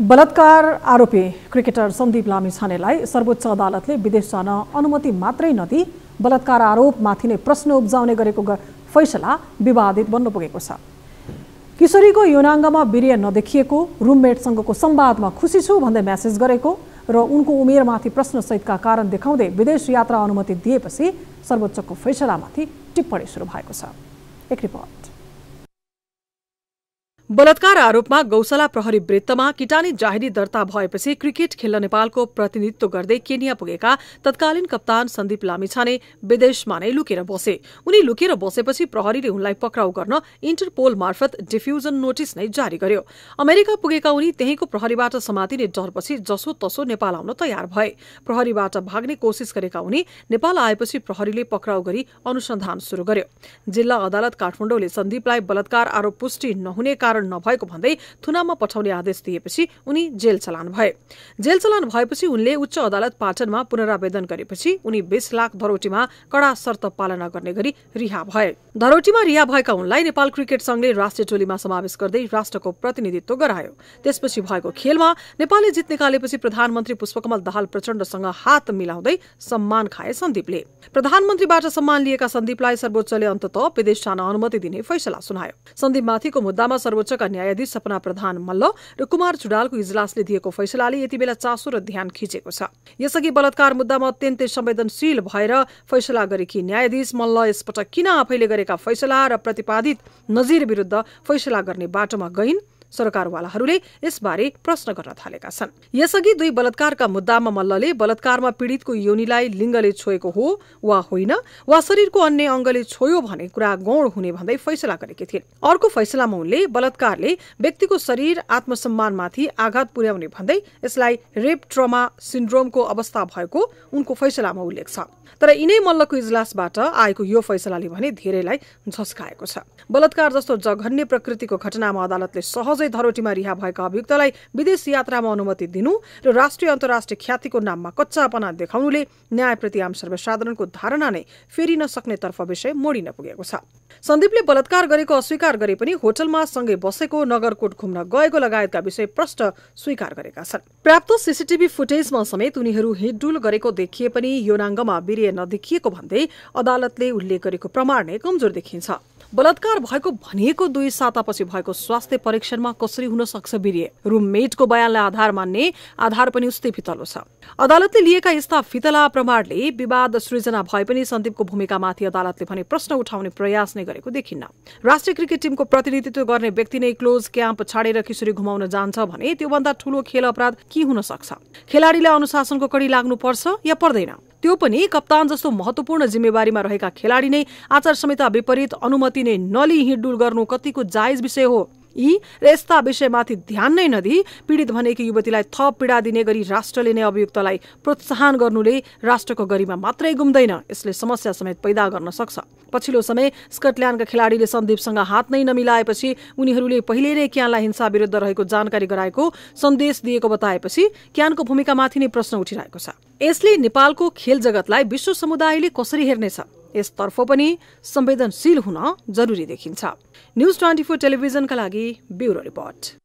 बलात्कार आरोपी क्रिकेटर सन्दीप लामी छानेलाई सर्वोच्च अदालतले विदेश जान अनुमति मात्रै नदिई बलात्कार आरोपमाथि नै प्रश्न उब्जाउने गरेको फैसला विवादित बन्न पुगेको छ किशोरीको यौनाङ्गमा वीर्य नदेखिएको रुममेटसँगको संवादमा खुसी छु भन्दै म्यासेज गरेको र उनको उमेरमाथि प्रश्नसहितका कारण देखाउँदै विदेश यात्रा अनुमति दिएपछि सर्वोच्चको फैसलामाथि टिप्पणी सुरु भएको छ एक रिपोर्ट बलात्कार आरोपमा गौशाला प्रहरी वृत्तमा किटानी जाहिरी दर्ता भएपछि क्रिकेट खेल्न नेपालको प्रतिनिधित्व गर्दै केनिया पुगेका तत्कालीन कप्तान सन्दीप लामिछाने विदेशमा नै लुकेर बसे उनी लुकेर बसेपछि प्रहरीले उनलाई पक्राउ गर्न इन्टरपोल मार्फत डिफ्युजन नोटिस नै जारी गर्यो अमेरिका पुगेका उनी त्यहीको प्रहरीबाट समातिने डरपछि जसो तसो नेपाल आउन तयार भए प्रहरीबाट भाग्ने कोसिस गरेका उनी नेपाल आएपछि प्रहरीले पक्राउ गरी अनुसन्धान शुरू गर्यो जिल्ला अदालत काठमाडौँले सन्दीपलाई बलात्कार आरोप पुष्टि नहुने कारण कारण नभएको भन्दै थुनामा पठाउने आदेश दिएपछि उनी जेल चलान भए जेल चलान भएपछि उनले उच्च अदालत पाटनमा पुनरावेदन गरेपछि उनी बीस लाख धरोटीमा कड़ा शर्त पालना गर्ने गरी रिहा भए धरोटीमा रिहा भएका उनलाई नेपाल क्रिकेट संघले राष्ट्रिय टोलीमा समावेश गर्दै राष्ट्रको प्रतिनिधित्व गरायो त्यसपछि भएको खेलमा नेपालले जित निकालेपछि प्रधानमन्त्री पुष्पकमल दाहाल प्रचण्डसँग हात मिलाउँदै सम्मान खाए सन्दीपले प्रधानमन्त्रीबाट सम्मान लिएका सन्दीपलाई सर्वोच्चले अन्तत विदेश जान अनुमति दिने फैसला सुनायो सन्दीपमाथिको मुद्दामा सर्वोच्च सर्वोच्चका न्यायाधीश सपना प्रधान मल्ल र कुमार चुडालको इजलासले दिएको फैसलाले यति बेला चासो र ध्यान खिचेको छ यसअघि बलात्कार मुद्दामा अत्यन्तै संवेदनशील भएर फैसला गरेकी न्यायाधीश मल्ल यसपटक किन आफैले गरेका फैसला र प्रतिपादित नजिर विरूद्ध फैसला गर्ने बाटोमा गइन् सरकारवालाहरूले यसबारे प्रश्न गर्न थालेका छन् यसअघि दुई बलात्कारका मुद्दामा मल्लले बलात्कारमा पीड़ितको योनीलाई लिङ्गले छोएको हो वा होइन वा शरीरको अन्य अङ्गले छोयो भने कुरा गौण हुने भन्दै फैसला गरेकी थिइन् अर्को फैसलामा उनले बलात्कारले व्यक्तिको शरीर आत्मसम्मानमाथि आघात पुर्याउने भन्दै यसलाई रेप ट्रमा सिन्ड्रोमको अवस्था भएको उनको फैसलामा उल्लेख छ तर यिनै मल्लको इजलासबाट आएको यो फैसलाले भने धेरैलाई झस्काएको छ बलात्कार जस्तो जघन्य प्रकृतिको घटनामा अदालतले सहज अझै धरोटीमा रिहा भएका अभियुक्तलाई विदेश यात्रामा अनुमति दिनु र राष्ट्रिय अन्तर्राष्ट्रिय ख्यातिको नाममा कच्चापना देखाउनुले न्यायप्रति आम सर्वसाधारणको धारणा नै फेरिन सक्नेतर्फ विषय मोडिन पुगेको छ सन्दीपले बलात्कार गरेको अस्वीकार गरे पनि होटलमा सँगै बसेको नगरकोट घुम्न गएको लगायतका विषय प्रष्ट स्वीकार गरेका छन् प्राप्त सीसीटीभी फुटेजमा समेत उनीहरू हिडडुल गरेको देखिए पनि योनाङ्गमा बिरिए नदेखिएको भन्दै अदालतले उल्लेख गरेको प्रमाण नै कमजोर देखिन्छ बलात्कार भएको भनिएको दुई सातापछि भएको स्वास्थ्य परीक्षणमा रूपमा कसरी हुन सक्छ बिरिए रूममेटको बयानलाई आधार मान्ने आधार पनि उस्तै फितलो छ अदालतले लिएका यस्ता फितला प्रमाणले विवाद सृजना भए पनि सन्दीपको भूमिकामाथि अदालतले भने प्रश्न उठाउने प्रयास नै गरेको देखिन्न राष्ट्रिय क्रिकेट टिमको प्रतिनिधित्व गर्ने व्यक्ति नै क्लोज क्याम्प छाडेर किशोरी घुमाउन जान्छ भने त्योभन्दा ठूलो खेल अपराध के हुन सक्छ खेलाडीलाई अनुशासनको कडी लाग्नुपर्छ या पर्दैन त्यो पनि कप्तान जस्तो महत्वपूर्ण जिम्मेवारीमा रहेका खेलाडी नै आचार संहिता विपरीत अनुमति नै नलिई हिँडडुल गर्नु कतिको जायज विषय हो यी र यस्ता विषयमाथि ध्यान नै नदिई पीडित भनेकी युवतीलाई थप पीडा दिने गरी राष्ट्रले नै अभियुक्तलाई प्रोत्साहन गर्नुले राष्ट्रको गरिमा मात्रै गुम्दैन यसले समस्या समेत पैदा गर्न सक्छ पछिल्लो समय स्कटल्यान्डका खेलाडीले सन्दीपसँग हात नै नमिलाएपछि उनीहरूले पहिले नै क्यानलाई हिंसा विरुद्ध रहेको जानकारी गराएको सन्देश दिएको बताएपछि क्यानको भूमिकामाथि नै प्रश्न उठिरहेको छ यसले नेपालको खेल जगतलाई विश्व समुदायले कसरी हेर्नेछ यसतर्फ पनि संवेदनशील हुन जरुरी देखिन्छ न्युज ट्वेन्टी फोर टेलिभिजनका लागि ब्युरो रिपोर्ट